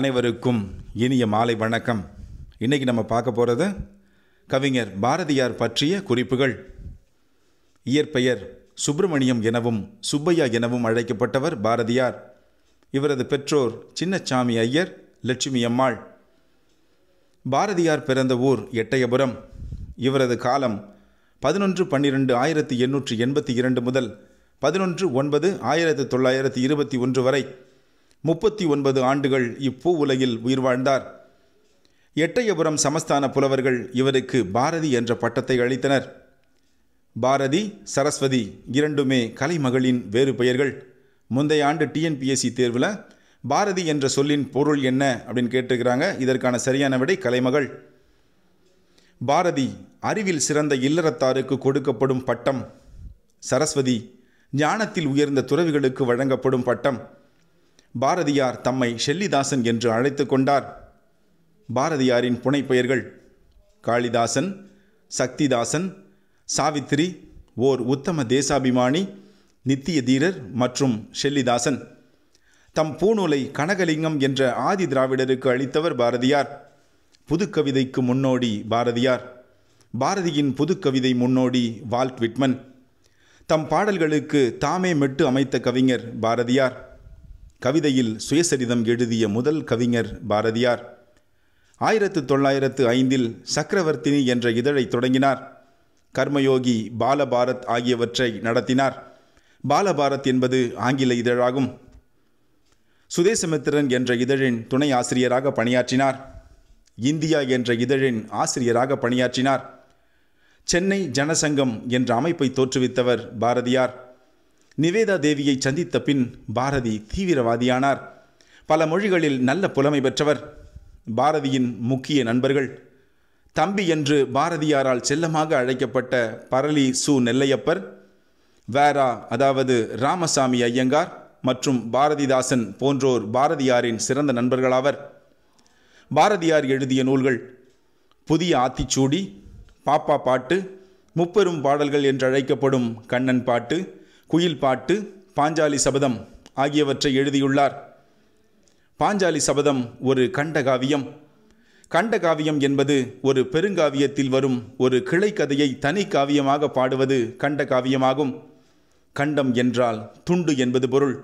அனைவருக்கும் இனிய மாலை வணக்கம் இன்றைக்கி நம்ம பார்க்க போகிறது கவிஞர் பாரதியார் பற்றிய குறிப்புகள் இயற்பெயர் சுப்பிரமணியம் எனவும் சுப்பையா எனவும் அழைக்கப்பட்டவர் பாரதியார் இவரது பெற்றோர் சின்னச்சாமி ஐயர் லட்சுமி அம்மாள் பாரதியார் பிறந்த ஊர் எட்டயபுரம் இவரது காலம் பதினொன்று பன்னிரெண்டு ஆயிரத்தி எண்ணூற்றி எண்பத்தி இரண்டு முதல் பதினொன்று ஒன்பது ஆயிரத்தி தொள்ளாயிரத்தி இருபத்தி ஒன்று வரை முப்பத்தி ஒன்பது ஆண்டுகள் இப்பூ உலகில் உயிர் வாழ்ந்தார் எட்டயபுரம் சமஸ்தான புலவர்கள் இவருக்கு பாரதி என்ற பட்டத்தை அளித்தனர் பாரதி சரஸ்வதி இரண்டுமே கலைமகளின் வேறு பெயர்கள் முந்தைய ஆண்டு டிஎன்பிஎஸ்சி தேர்வில் பாரதி என்ற சொல்லின் பொருள் என்ன அப்படின்னு கேட்டிருக்கிறாங்க இதற்கான சரியான விடை கலைமகள் பாரதி அறிவில் சிறந்த இல்லறத்தாருக்கு கொடுக்கப்படும் பட்டம் சரஸ்வதி ஞானத்தில் உயர்ந்த துறவிகளுக்கு வழங்கப்படும் பட்டம் பாரதியார் தம்மை ஷெல்லிதாசன் என்று அழைத்து கொண்டார் பாரதியாரின் புனைப்பெயர்கள் காளிதாசன் சக்திதாசன் சாவித்ரி ஓர் உத்தம தேசாபிமானி நித்திய தீரர் மற்றும் ஷெல்லிதாசன் தம் பூநூலை கனகலிங்கம் என்ற ஆதி திராவிடருக்கு அளித்தவர் பாரதியார் புதுக்கவிதைக்கு முன்னோடி பாரதியார் பாரதியின் புதுக்கவிதை முன்னோடி வால்ட் விட்மன் தம் பாடல்களுக்கு தாமே மெட்டு அமைத்த கவிஞர் பாரதியார் கவிதையில் சுயசரிதம் எழுதிய முதல் கவிஞர் பாரதியார் ஆயிரத்து தொள்ளாயிரத்து ஐந்தில் சக்கரவர்த்தினி என்ற இதழை தொடங்கினார் கர்மயோகி பாலபாரத் ஆகியவற்றை நடத்தினார் பாலபாரத் என்பது ஆங்கில இதழாகும் சுதேசமித்திரன் என்ற இதழின் துணை ஆசிரியராக பணியாற்றினார் இந்தியா என்ற இதழின் ஆசிரியராக பணியாற்றினார் சென்னை ஜனசங்கம் என்ற அமைப்பை தோற்றுவித்தவர் பாரதியார் நிவேதா தேவியை சந்தித்த பின் பாரதி தீவிரவாதியானார் பல மொழிகளில் நல்ல புலமை பெற்றவர் பாரதியின் முக்கிய நண்பர்கள் தம்பி என்று பாரதியாரால் செல்லமாக அழைக்கப்பட்ட பரளி சு நெல்லையப்பர் வேரா அதாவது ராமசாமி ஐயங்கார் மற்றும் பாரதிதாசன் போன்றோர் பாரதியாரின் சிறந்த நண்பர்களாவர் பாரதியார் எழுதிய நூல்கள் புதிய ஆத்திச்சூடி பாப்பா பாட்டு முப்பெரும் பாடல்கள் என்றழைக்கப்படும் கண்ணன் பாட்டு குயில் பாட்டு பாஞ்சாலி சபதம் ஆகியவற்றை எழுதியுள்ளார் பாஞ்சாலி சபதம் ஒரு கண்டகாவியம் கண்டகாவியம் என்பது ஒரு பெருங்காவியத்தில் வரும் ஒரு கிளைக்கதையை தனி காவியமாக பாடுவது கண்டகாவியமாகும் கண்டம் என்றால் துண்டு என்பது பொருள்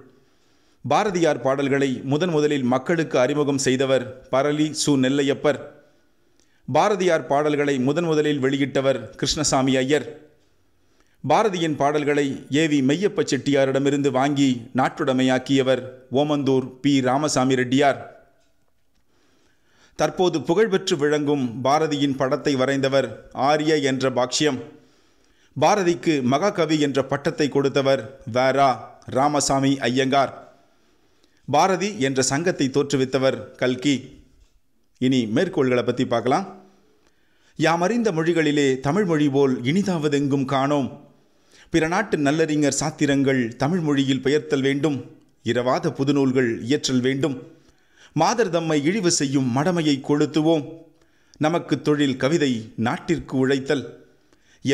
பாரதியார் பாடல்களை முதன் முதலில் மக்களுக்கு அறிமுகம் செய்தவர் பரளி சு நெல்லையப்பர் பாரதியார் பாடல்களை முதன் முதலில் வெளியிட்டவர் கிருஷ்ணசாமி ஐயர் பாரதியின் பாடல்களை ஏவி மெய்யப்ப செட்டியாரிடமிருந்து வாங்கி நாட்டுடைமையாக்கியவர் ஓமந்தூர் பி ராமசாமி ரெட்டியார் தற்போது புகழ்பெற்று விளங்கும் பாரதியின் படத்தை வரைந்தவர் ஆரிய என்ற பாக்ஷியம் பாரதிக்கு மகாகவி என்ற பட்டத்தை கொடுத்தவர் வேரா ராமசாமி ஐயங்கார் பாரதி என்ற சங்கத்தை தோற்றுவித்தவர் கல்கி இனி மேற்கோள்களை பற்றி பார்க்கலாம் யாமறிந்த மொழிகளிலே தமிழ் மொழி போல் இனிதாவதெங்கும் காணோம் பிற நாட்டு நல்லறிஞர் சாத்திரங்கள் தமிழ் மொழியில் பெயர்த்தல் வேண்டும் இரவாத புதுநூல்கள் இயற்றல் வேண்டும் மாதர் தம்மை இழிவு செய்யும் மடமையை கொளுத்துவோம் நமக்கு தொழில் கவிதை நாட்டிற்கு உழைத்தல்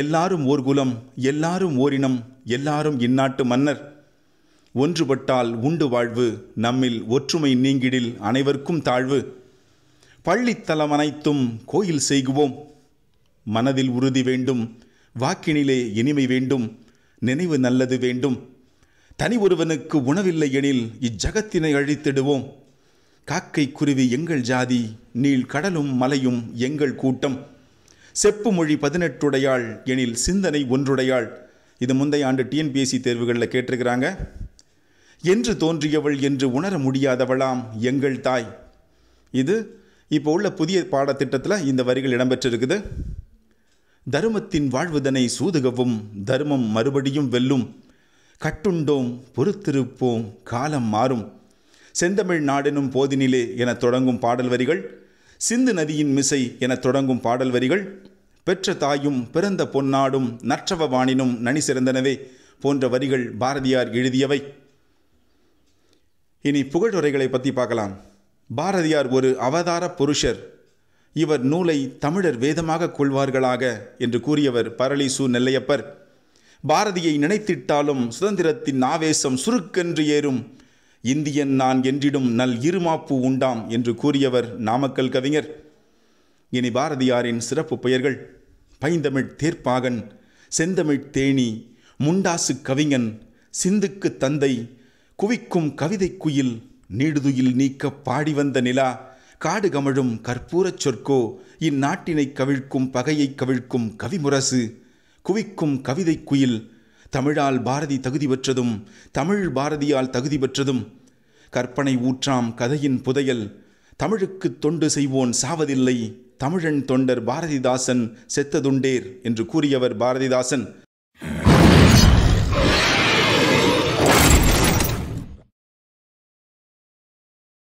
எல்லாரும் ஓர் குலம் எல்லாரும் ஓரினம் எல்லாரும் இந்நாட்டு மன்னர் ஒன்றுபட்டால் உண்டு வாழ்வு நம்மில் ஒற்றுமை நீங்கிடில் அனைவருக்கும் தாழ்வு பள்ளித்தலம் அனைத்தும் கோயில் செய்குவோம் மனதில் உறுதி வேண்டும் வாக்கினிலே இனிமை வேண்டும் நினைவு நல்லது வேண்டும் தனி ஒருவனுக்கு உணவில்லை எனில் இச்சகத்தினை அழித்திடுவோம் காக்கை குருவி எங்கள் ஜாதி நீள் கடலும் மலையும் எங்கள் கூட்டம் செப்பு மொழி பதினெட்டுடையாள் எனில் சிந்தனை ஒன்றுடையாள் இது முந்தைய ஆண்டு டிஎன்பிஎஸ்சி தேர்வுகளில் கேட்டிருக்கிறாங்க என்று தோன்றியவள் என்று உணர முடியாதவளாம் எங்கள் தாய் இது இப்போ உள்ள புதிய பாடத்திட்டத்தில் இந்த வரிகள் இடம்பெற்றிருக்குது தருமத்தின் வாழ்வுதனை சூதுகவும் தருமம் மறுபடியும் வெல்லும் கட்டுண்டோம் பொறுத்திருப்போம் காலம் மாறும் செந்தமிழ் நாடெனும் போதினிலே என தொடங்கும் பாடல் வரிகள் சிந்து நதியின் மிசை என தொடங்கும் பாடல் வரிகள் பெற்ற தாயும் பிறந்த பொன்னாடும் நற்றவ வாணினும் நனி சிறந்தனவே போன்ற வரிகள் பாரதியார் எழுதியவை இனி புகழுரைகளை பற்றி பார்க்கலாம் பாரதியார் ஒரு அவதார புருஷர் இவர் நூலை தமிழர் வேதமாக கொள்வார்களாக என்று கூறியவர் பரளிசு நெல்லையப்பர் பாரதியை நினைத்திட்டாலும் சுதந்திரத்தின் ஆவேசம் சுருக்கென்று ஏறும் இந்தியன் நான் என்றிடும் நல் இருமாப்பு உண்டாம் என்று கூறியவர் நாமக்கல் கவிஞர் இனி பாரதியாரின் சிறப்பு பெயர்கள் பைந்தமிழ் தேர்ப்பாகன் செந்தமிழ் தேனி முண்டாசு கவிஞன் சிந்துக்கு தந்தை குவிக்கும் கவிதைக்குயில் நீடுதுயில் நீக்க பாடி வந்த நிலா காடு கமழும் கற்பூரச் சொற்கோ இந்நாட்டினை கவிழ்க்கும் பகையை கவிழ்க்கும் கவிமுரசு குவிக்கும் கவிதை குயில் தமிழால் பாரதி தகுதி பெற்றதும் தமிழ் பாரதியால் தகுதி பெற்றதும் கற்பனை ஊற்றாம் கதையின் புதையல் தமிழுக்கு தொண்டு செய்வோன் சாவதில்லை தமிழன் தொண்டர் பாரதிதாசன் செத்ததுண்டேர் என்று கூறியவர் பாரதிதாசன்